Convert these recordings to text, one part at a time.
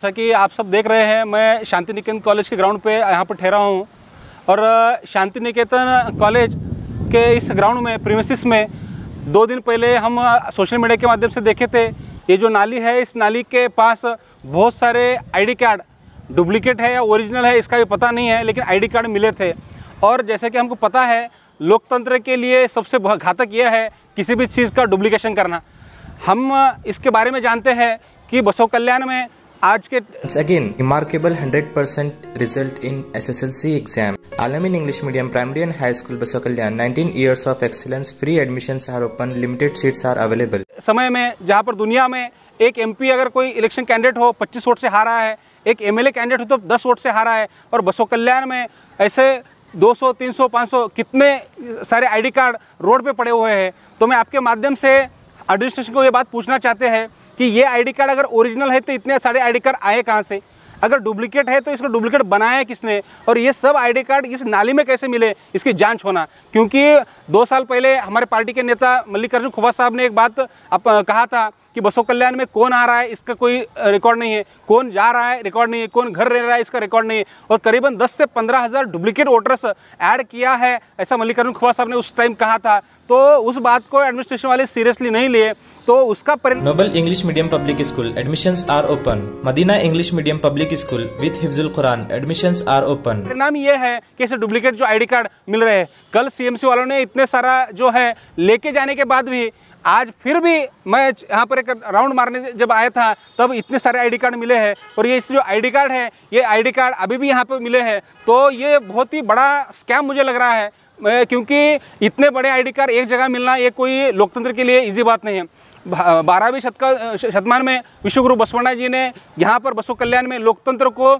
जैसा कि आप सब देख रहे हैं मैं शांति निकेतन कॉलेज के ग्राउंड पे यहाँ पर ठहरा हूँ और शांति निकेतन कॉलेज के इस ग्राउंड में प्रीमिसिस में दो दिन पहले हम सोशल मीडिया के माध्यम से देखे थे ये जो नाली है इस नाली के पास बहुत सारे आईडी कार्ड डुप्लीकेट है या ओरिजिनल है इसका भी पता नहीं है लेकिन आई कार्ड मिले थे और जैसे कि हमको पता है लोकतंत्र के लिए सबसे घातक यह है किसी भी चीज़ का डुप्लीकेशन करना हम इसके बारे में जानते हैं कि बसव कल्याण में आज के again remarkable 100 percent result in S S L C exam Alam in English medium primary and high school बसो Kalyan nineteen years of excellence free admission are open limited seats are available समय में जहां पर दुनिया में एक एमपी अगर कोई इलेक्शन कैंडिडेट हो 25 वोट से हारा है एक एमएलए कैंडिडेट हो तो 10 वोट से हारा है और बसो कल्याण में ऐसे 200, 300, 500 कितने सारे आईडी कार्ड रोड पे पड़े हुए हैं तो मैं आपके माध्यम से एडमिनिस्ट्रेशन को ये बात पूछना चाहते हैं कि ये आईडी कार्ड अगर ओरिजिनल है तो इतने सारे आईडी कार्ड आए कहाँ से अगर डुप्लीकेट है तो इसको डुप्लीकेट बनाया किसने और ये सब आईडी कार्ड इस नाली में कैसे मिले इसकी जांच होना क्योंकि दो साल पहले हमारे पार्टी के नेता मल्लिकार्जुन खुबा साहब ने एक बात अप, कहा था कि बसो कल्याण में कौन आ रहा है इसका कोई रिकॉर्ड नहीं है कौन जा रहा है रिकॉर्ड नहीं है कौन घर रह रहा है इसका रिकॉर्ड नहीं है और करीबन 10 से पंद्रह हज़ार डुप्लीकेट वोटर्स ऐड किया है ऐसा मल्लिकार्जुन खुआ साहब ने उस टाइम कहा था तो उस बात को एडमिनिस्ट्रेशन वाले सीरियसली नहीं लिए तो उसका परिणाम noble English medium public school admission are open Madina English medium public school with हिफुल कुरान एडमिशन आर ओपन परिणाम ये है कि ऐसे डुप्लीकेट जो आई कार्ड मिल रहे हैं कल सी वालों ने इतने सारा जो है लेके जाने के बाद भी आज फिर भी मैं यहाँ पर पर एक राउंड मारने जब आया था तब इतने सारे आईडी कार्ड मिले हैं और ये इस जो आईडी कार्ड है ये आईडी कार्ड अभी भी यहाँ पर मिले हैं तो ये बहुत ही बड़ा स्कैम मुझे लग रहा है क्योंकि इतने बड़े आईडी कार्ड एक जगह मिलना ये कोई लोकतंत्र के लिए ईजी बात नहीं है बारहवीं शतक शतमान में विश्वगुरु बसवण्णा जी ने यहाँ पर बसो कल्याण में लोकतंत्र को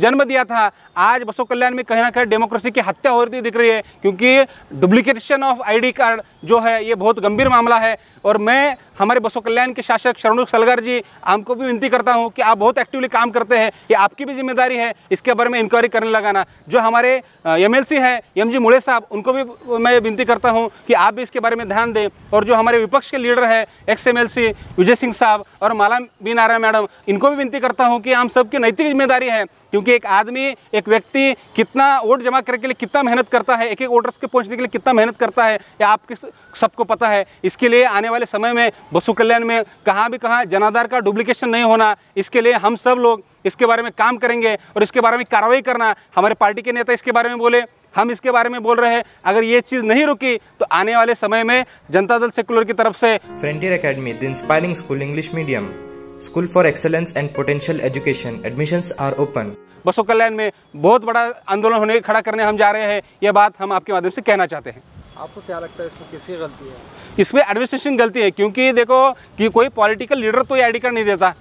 जन्म दिया था आज बसो कल्याण में कहीं ना कहीं डेमोक्रेसी की हत्या हो रही दिख रही है क्योंकि डुप्लीकेशन ऑफ आईडी कार्ड जो है ये बहुत गंभीर मामला है और मैं हमारे बसो कल्याण के शासक शरणु सलगर जी आपको भी विनती करता हूँ कि आप बहुत एक्टिवली काम करते हैं ये आपकी भी जिम्मेदारी है इसके बारे में इंक्वायरी करने लगाना जो हमारे एम एल सी हैं एम जी मुड़े साहब उनको भी मैं विनती करता हूँ कि आप भी इसके बारे में ध्यान दें और जो हमारे विपक्ष के लीडर हैं एक्स एम विजय सिंह साहब और माला बी नारायण मैडम इनको भी विनती करता हूँ कि हम सबकी नैतिक जिम्मेदारी है क्योंकि एक आदमी एक व्यक्ति कितना वोट जमा करने के लिए कितना मेहनत करता है एक एक वोटर्स के पहुँचने के लिए कितना मेहनत करता है या आपके सबको पता है इसके लिए आने वाले समय में बसु कल्याण में कहाँ भी कहाँ जनाधार का डुप्लीकेशन नहीं होना इसके लिए हम सब लोग इसके बारे में काम करेंगे और इसके बारे में कार्रवाई करना हमारे पार्टी के नेता इसके बारे में बोले हम इसके बारे में बोल रहे हैं अगर ये चीज़ नहीं रुकी तो आने वाले समय में जनता दल सेक्युलर की तरफ से frontier academy the inspiring school English medium school for excellence and potential education admission are open बसो कल्याण में बहुत बड़ा आंदोलन होने खड़ा करने हम जा रहे हैं यह बात हम आपके माध्यम से कहना चाहते हैं आपको क्या लगता है इसमें किसकी गलती है इसमें एडमिनिस्ट्रेशन गलती है क्योंकि देखो कि कोई पॉलिटिकल लीडर तो ये आई कार्ड नहीं देता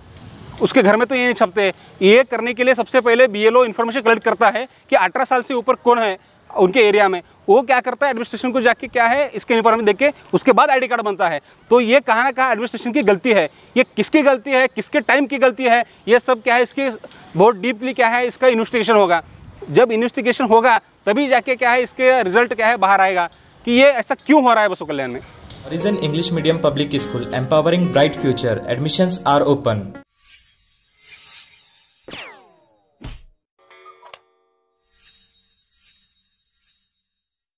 उसके घर में तो ये नहीं छपते ये करने के लिए सबसे पहले बी एल इन्फॉर्मेशन कलेक्ट करता है कि अठारह साल से ऊपर कौन है उनके एरिया में वो क्या करता है एडमिनिस्ट्रेशन को जाके क्या है इसके यूनिफॉर्म देख के उसके बाद आईडी कार्ड बनता है तो ये कहाँ ना कहाँ एडमिनिस्ट्रेशन की गलती है ये किसकी गलती है किसके टाइम की गलती है ये सब क्या है इसकी बहुत डीपली क्या है इसका इन्वेस्टिगेशन होगा जब इन्वेस्टिगेशन होगा तभी जाके क्या है इसके रिजल्ट क्या है बाहर आएगा कि ये ऐसा क्यों हो रहा है बसों कल्याण में region English medium public school empowering bright future admission are open